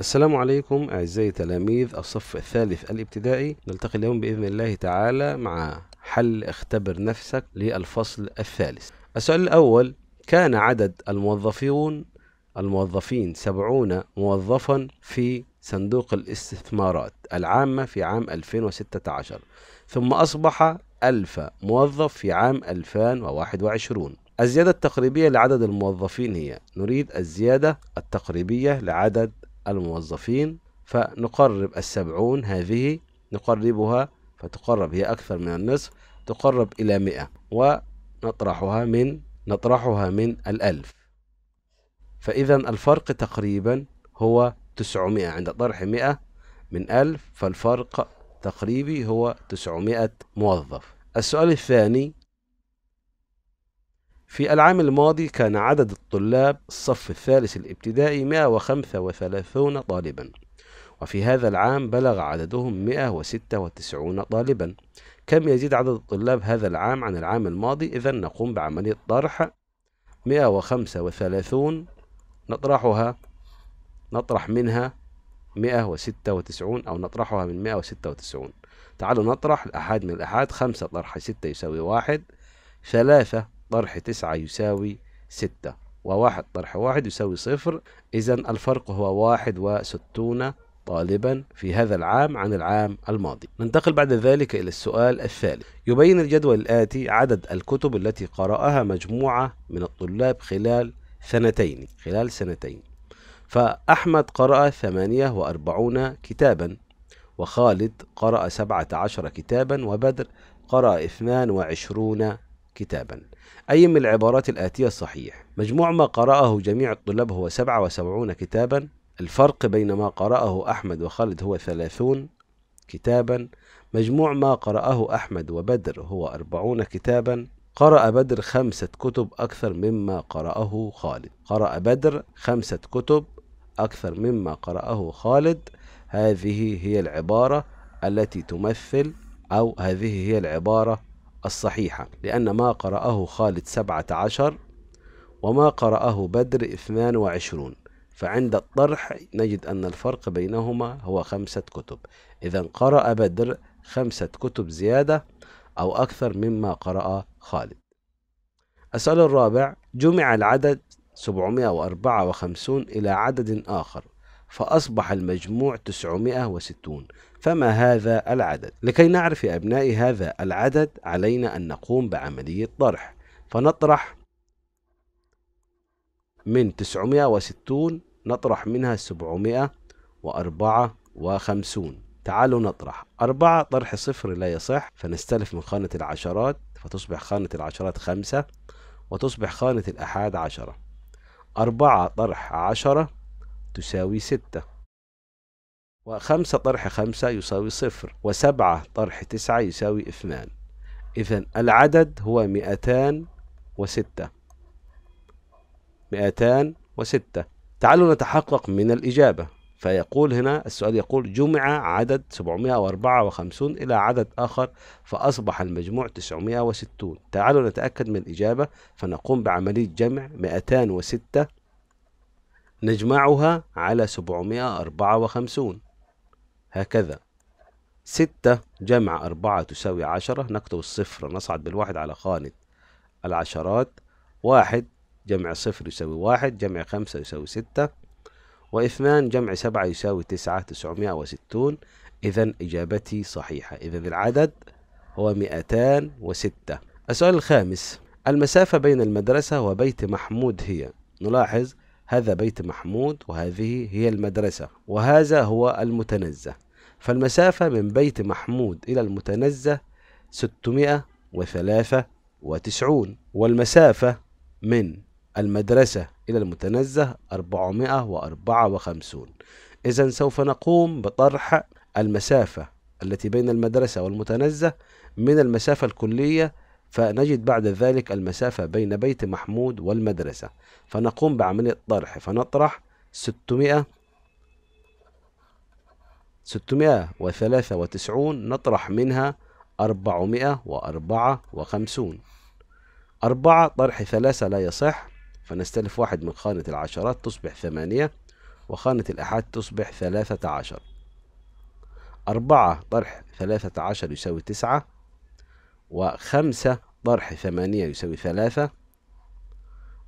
السلام عليكم أعزائي تلاميذ الصف الثالث الابتدائي نلتقي اليوم بإذن الله تعالى مع حل اختبر نفسك للفصل الثالث السؤال الأول كان عدد الموظفون الموظفين سبعون موظفا في صندوق الاستثمارات العامة في عام 2016 ثم أصبح ألف موظف في عام 2021 الزيادة التقريبية لعدد الموظفين هي نريد الزيادة التقريبية لعدد الموظفين فنقرب السبعون هذه نقربها فتقرب هي أكثر من النصف تقرب إلى مئة ونطرحها من نطرحها من الألف فإذا الفرق تقريبا هو 900 عند طرح 100 من 1000 فالفرق تقريبي هو 900 موظف السؤال الثاني في العام الماضي كان عدد الطلاب الصف الثالث الابتدائي 135 طالبا وفي هذا العام بلغ عددهم 196 طالبا كم يزيد عدد الطلاب هذا العام عن العام الماضي إذا نقوم بعملية طرح 135 نطرحها نطرح منها 196 أو نطرحها من 196 تعالوا نطرح الأحاد من الأحاد 5 طرح 6 يساوي 1 3 طرح تسعة يساوي ستة وواحد طرح واحد يساوي صفر إذا الفرق هو واحد وستون طالبا في هذا العام عن العام الماضي ننتقل بعد ذلك إلى السؤال الثالث يبين الجدول الآتي عدد الكتب التي قرأها مجموعة من الطلاب خلال سنتين خلال سنتين فأحمد قرأ 48 كتابا وخالد قرأ 17 كتابا وبدر قرأ 22 كتابا أي من العبارات الآتية صحيح مجموع ما قرأه جميع الطلاب هو 77 كتابا الفرق بين ما قرأه أحمد وخالد هو 30 كتابا مجموع ما قرأه أحمد وبدر هو 40 كتابا قرأ بدر خمسة كتب أكثر مما قرأه خالد قرأ بدر خمسة كتب أكثر مما قرأه خالد هذه هي العبارة التي تمثل أو هذه هي العبارة الصحيحة لأن ما قرأه خالد سبعة عشر وما قرأه بدر اثنان وعشرون فعند الطرح نجد أن الفرق بينهما هو خمسة كتب إذا قرأ بدر خمسة كتب زيادة أو أكثر مما قرأ خالد السؤال الرابع جمع العدد 754 إلى عدد آخر فأصبح المجموع 960 فما هذا العدد؟ لكي نعرف يا أبنائي هذا العدد علينا أن نقوم بعملية طرح فنطرح من 960 نطرح منها 754 تعالوا نطرح أربعة طرح صفر لا يصح فنستلف من خانة العشرات فتصبح خانة العشرات خمسة وتصبح خانة الأحاد عشرة أربعة طرح عشرة تساوي ستة وخمسة طرح خمسة يساوي صفر وسبعة طرح تسعة يساوي اثنان إذا العدد هو مئتان وستة مئتان وستة تعالوا نتحقق من الإجابة فيقول هنا السؤال يقول جمع عدد 754 إلى عدد آخر فأصبح المجموع 960 تعالوا نتأكد من الإجابة فنقوم بعملية جمع 206 نجمعها على 754 هكذا ستة جمع أربعة تساوي عشرة نكتب الصفر نصعد بالواحد على خانة العشرات واحد جمع صفر يساوي واحد جمع خمسة يساوي ستة واثنان جمع سبعة يساوي تسعة تسعمائة وستون إذا إجابتي صحيحة إذا العدد هو مئتان وستة السؤال الخامس المسافة بين المدرسة وبيت محمود هي نلاحظ هذا بيت محمود وهذه هي المدرسة وهذا هو المتنزه فالمسافة من بيت محمود إلى المتنزه 693 والمسافة من المدرسة إلى المتنزه 454 إذا سوف نقوم بطرح المسافة التي بين المدرسة والمتنزه من المسافة الكلية فنجد بعد ذلك المسافة بين بيت محمود والمدرسة فنقوم بعملية طرح فنطرح 600 693 نطرح منها 454 أربعة طرح ثلاثة لا يصح فنستلف واحد من خانة العشرات تصبح ثمانية وخانة الأحاد تصبح ثلاثة عشر أربعة طرح ثلاثة عشر يساوي تسعة وخمسة طرح ثمانية يساوي ثلاثة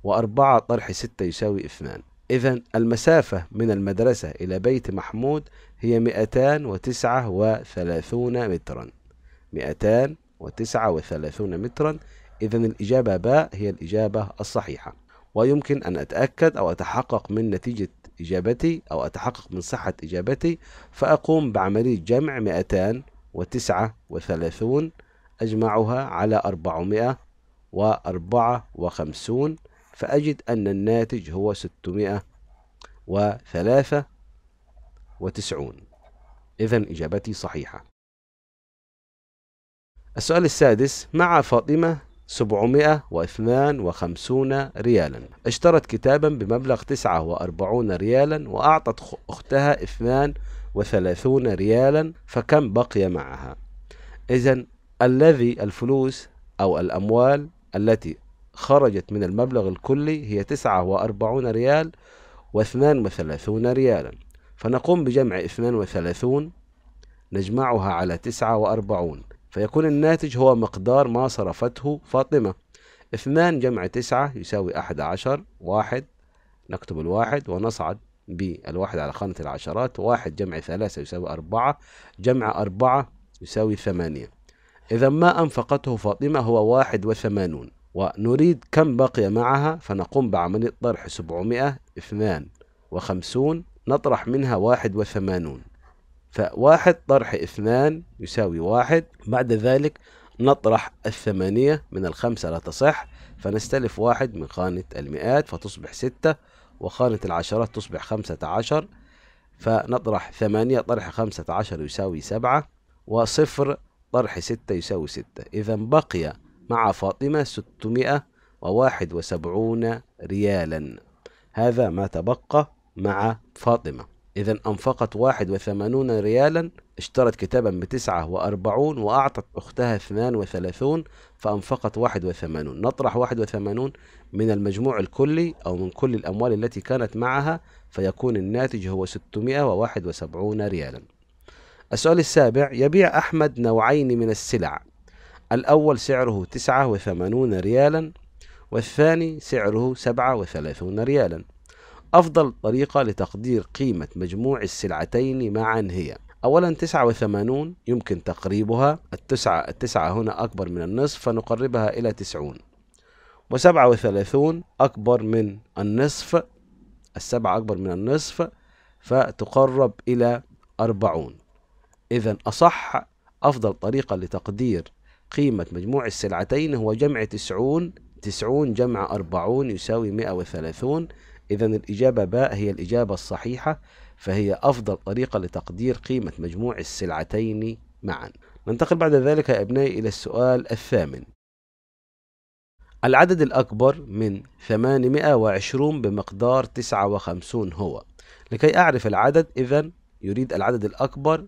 وأربعة طرح ستة يساوي اثنان إذا المسافة من المدرسة إلى بيت محمود هي مئتان وتسعة وثلاثون مترا مئتان وتسعة وثلاثون مترا إذا الإجابة باء هي الإجابة الصحيحة ويمكن أن أتأكد أو أتحقق من نتيجة إجابتي أو أتحقق من صحة إجابتي فأقوم بعملية جمع مئتان وتسعة 239 أجمعها على 454 فأجد أن الناتج هو 693 إذا إجابتي صحيحة السؤال السادس مع فاطمة 752 ريالا اشترت كتابا بمبلغ 49 ريالا وأعطت أختها 32 ريالا فكم بقي معها إذا الذي الفلوس أو الأموال التي خرجت من المبلغ الكلي هي تسعة وأربعون ريال واثنان وثلاثون ريالا فنقوم بجمع اثنان وثلاثون نجمعها على تسعة وأربعون فيكون الناتج هو مقدار ما صرفته فاطمة اثنان جمع تسعة يساوي أحد عشر واحد نكتب الواحد ونصعد بالواحد على خانة العشرات واحد جمع ثلاثة يساوي أربعة جمع أربعة يساوي ثمانية إذا ما أنفقته فاطمة هو واحد وثمانون ونريد كم بقي معها فنقوم بعملية طرح سبعمائة اثنان وخمسون نطرح منها واحد وثمانون فواحد طرح اثنان يساوي واحد بعد ذلك نطرح الثمانية من الخمسة لا تصح فنستلف واحد من خانة المئات فتصبح ستة وخانة العشرات تصبح خمسة عشر فنطرح ثمانية طرح خمسة عشر يساوي سبعة وصفر طرح ستة يساوي ستة إذا بقي مع فاطمة ستمائة وواحد وسبعون ريالا هذا ما تبقى مع فاطمة إذا أنفقت واحد وثمانون ريالا اشترت كتابا بتسعة وأربعون وأعطت أختها اثنان وثلاثون فأنفقت واحد وثمانون نطرح واحد وثمانون من المجموع الكلي أو من كل الأموال التي كانت معها فيكون الناتج هو ستمائة وواحد وسبعون ريالا السؤال السابع يبيع أحمد نوعين من السلع الأول سعره تسعة وثمانون ريالا والثاني سعره سبعة وثلاثون ريالا أفضل طريقة لتقدير قيمة مجموع السلعتين معا هي أولا تسعة وثمانون يمكن تقريبها التسعة التسعة هنا أكبر من النصف فنقربها إلى تسعون وسبعة وثلاثون أكبر من النصف السبعة أكبر من النصف فتقرب إلى أربعون إذا أصح أفضل طريقة لتقدير قيمة مجموع السلعتين هو جمع تسعون تسعون جمع أربعون يساوي مئة وثلاثون إذا الإجابة باء هي الإجابة الصحيحة فهي أفضل طريقة لتقدير قيمة مجموع السلعتين معا ننتقل بعد ذلك يا أبنائي إلى السؤال الثامن العدد الأكبر من 820 بمقدار 59 هو لكي أعرف العدد إذا يريد العدد الأكبر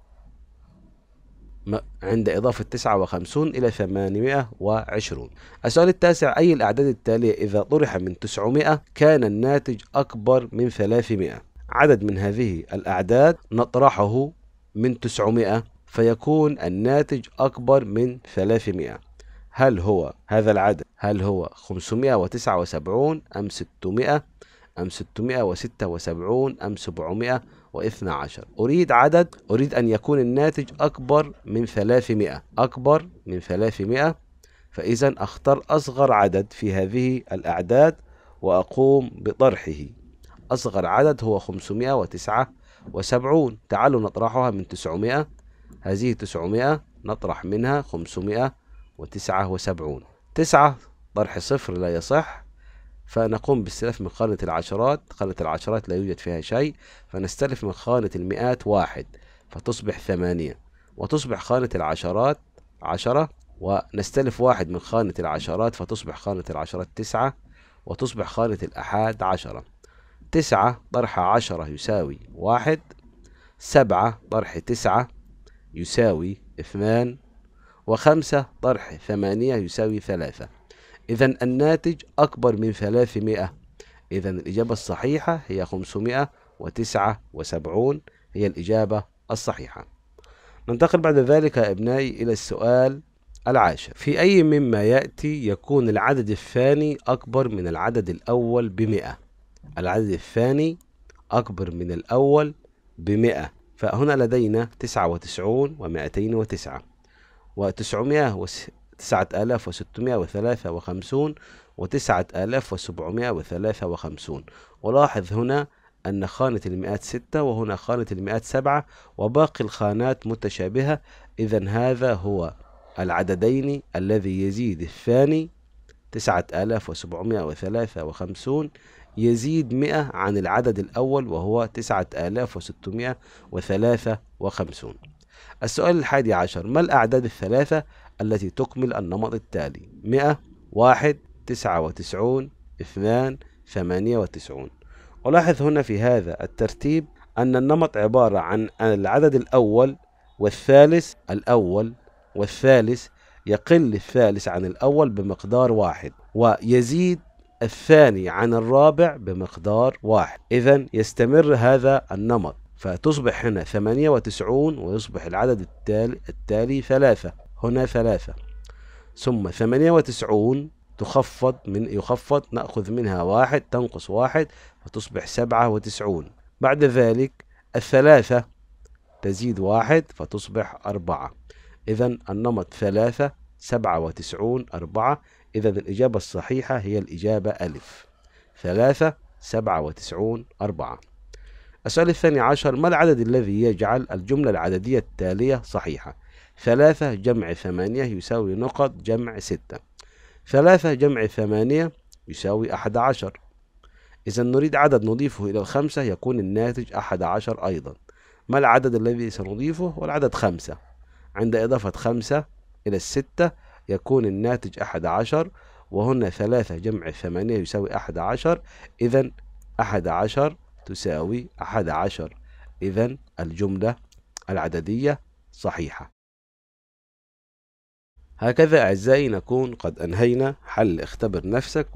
عند إضافة 59 إلى 820 السؤال التاسع أي الأعداد التالية إذا طرح من 900 كان الناتج أكبر من 300 عدد من هذه الأعداد نطرحه من 900 فيكون الناتج أكبر من 300 هل هو هذا العدد هل هو 579 أم 600 أم 676 أم 700 واثنا عشر أريد عدد أريد أن يكون الناتج أكبر من 300 أكبر من 300 فإذا أختار أصغر عدد في هذه الأعداد وأقوم بطرحه أصغر عدد هو 579 تعالوا نطرحها من 900 هذه 900 نطرح منها 579 تسعة طرح صفر لا يصح فنقوم باستلاف من خانة العشرات خانة العشرات لا يوجد فيها شيء فنستلف من خانة المئات واحد فتصبح ثمانية وتصبح خانة العشرات عشرة ونستلف واحد من خانة العشرات فتصبح خانة العشرات تسعة وتصبح خانة الأحاد عشرة تسعة طرح عشرة يساوي واحد سبعة طرح تسعة يساوي اثنان وخمسة طرح ثمانية يساوي ثلاثة إذا الناتج أكبر من 300 إذا الإجابة الصحيحة هي 579 هي الإجابة الصحيحة ننتقل بعد ذلك يا أبنائي إلى السؤال العاشر في أي مما يأتي يكون العدد الثاني أكبر من العدد الأول بمئة العدد الثاني أكبر من الأول بمئة فهنا لدينا تسعة وتسعون ومائتين وتسعة وتسعمائة 9653 و 9753 ولاحظ هنا أن خانة المئات 6 وهنا خانة المئات 7 وباقي الخانات متشابهة إذا هذا هو العددين الذي يزيد الثاني 9753 يزيد 100 عن العدد الأول وهو 9653 السؤال الحادي عشر ما الأعداد الثلاثة التي تكمل النمط التالي 100 1 99 2 98 ألاحظ هنا في هذا الترتيب أن النمط عبارة عن العدد الأول والثالث الأول والثالث يقل الثالث عن الأول بمقدار واحد ويزيد الثاني عن الرابع بمقدار واحد إذا يستمر هذا النمط فتصبح هنا 98 ويصبح العدد التالي, التالي ثلاثة هنا ثلاثة ثم ثمانية وتسعون تخفض من يخفض نأخذ منها واحد تنقص واحد فتصبح سبعة وتسعون بعد ذلك الثلاثة تزيد واحد فتصبح أربعة إذا النمط ثلاثة سبعة وتسعون أربعة إذا الإجابة الصحيحة هي الإجابة ألف ثلاثة سبعة وتسعون أربعة السؤال الثاني عشر ما العدد الذي يجعل الجملة العددية التالية صحيحة ثلاثة جمع ثمانية يساوي نقط جمع ستة ثلاثة جمع ثمانية يساوي أحد عشر إذا نريد عدد نضيفه إلى الخمسة يكون الناتج أحد عشر أيضا ما العدد الذي سنضيفه والعدد خمسة عند إضافة خمسة إلى الستة يكون الناتج أحد عشر وهنا ثلاثة جمع ثمانية يساوي أحد عشر إذا أحد عشر تساوي أحد عشر إذا الجملة العددية صحيحة هكذا أعزائي نكون قد أنهينا حل اختبر نفسك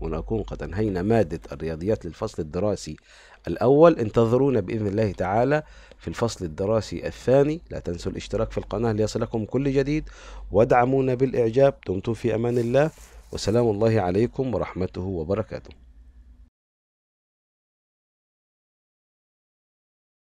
ونكون قد أنهينا مادة الرياضيات للفصل الدراسي الأول انتظرونا بإذن الله تعالى في الفصل الدراسي الثاني لا تنسوا الاشتراك في القناة ليصلكم كل جديد وادعمونا بالإعجاب دمتم في أمان الله وسلام الله عليكم ورحمته وبركاته